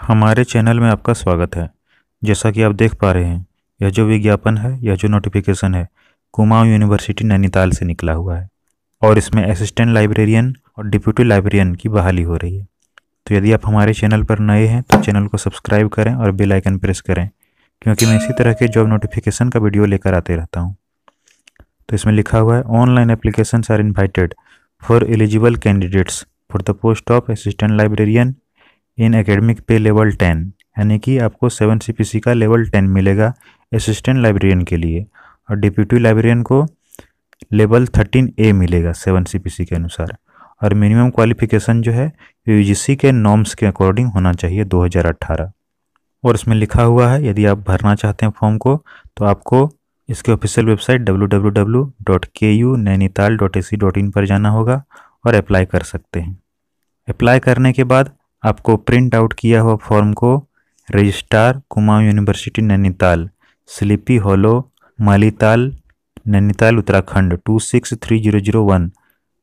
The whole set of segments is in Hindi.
हमारे चैनल में आपका स्वागत है जैसा कि आप देख पा रहे हैं यह जो विज्ञापन है यह जो नोटिफिकेशन है कुमाऊं यूनिवर्सिटी नैनीताल से निकला हुआ है और इसमें असिस्टेंट लाइब्रेरियन और डिप्यूटी लाइब्रेरियन की बहाली हो रही है तो यदि आप हमारे चैनल पर नए हैं तो चैनल को सब्सक्राइब करें और बेल आइकन प्रेस करें क्योंकि मैं इसी तरह के जॉब नोटिफिकेशन का वीडियो लेकर आते रहता हूँ तो इसमें लिखा हुआ है online application are invited for eligible candidates for the post of assistant librarian in academic pay level ten यानी कि आपको सेवन सी का लेवल टेन मिलेगा असिस्टेंट लाइब्रेरियन के लिए और डिप्यूटी लाइब्रेरियन को लेवल थर्टीन ए मिलेगा सेवन सी के अनुसार और मिनिमम क्वालिफिकेशन जो है यू के नॉर्म्स के अकॉर्डिंग होना चाहिए 2018 और इसमें लिखा हुआ है यदि आप भरना चाहते हैं फॉर्म को तो आपको इसके ऑफिशियल वेबसाइट www.kunainital.ac.in पर जाना होगा और अप्लाई कर सकते हैं अप्लाई करने के बाद आपको प्रिंट आउट किया हुआ फॉर्म को registrar Kumaun university Nainital sleepy hollow Mallital Nainital Uttarakhand two six three zero zero one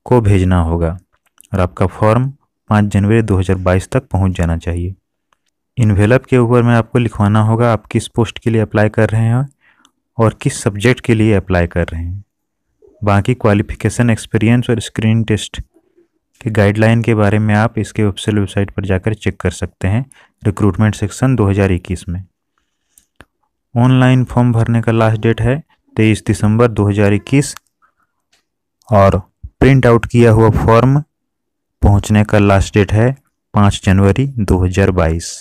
को भेजना होगा और आपका फॉर्म पाँच जनवरी 2022 तक पहुंच जाना चाहिए इन्वेलप के ऊपर में आपको लिखवाना होगा आप किस पोस्ट के लिए अप्लाई कर रहे हैं और किस सब्जेक्ट के लिए अप्लाई कर रहे हैं बाकी क्वालिफिकेशन एक्सपीरियंस और स्क्रीन टेस्ट कि गाइडलाइन के बारे में आप इसके ऑफिशियल वेबसाइट पर जाकर चेक कर सकते हैं रिक्रूटमेंट सेक्शन 2021 में ऑनलाइन फॉर्म भरने का लास्ट डेट है तेईस दिसंबर 2021 और प्रिंट आउट किया हुआ फॉर्म पहुंचने का लास्ट डेट है पाँच जनवरी 2022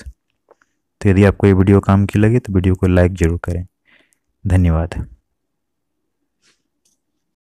तो यदि आपको ये वीडियो काम की लगे तो वीडियो को लाइक ज़रूर करें धन्यवाद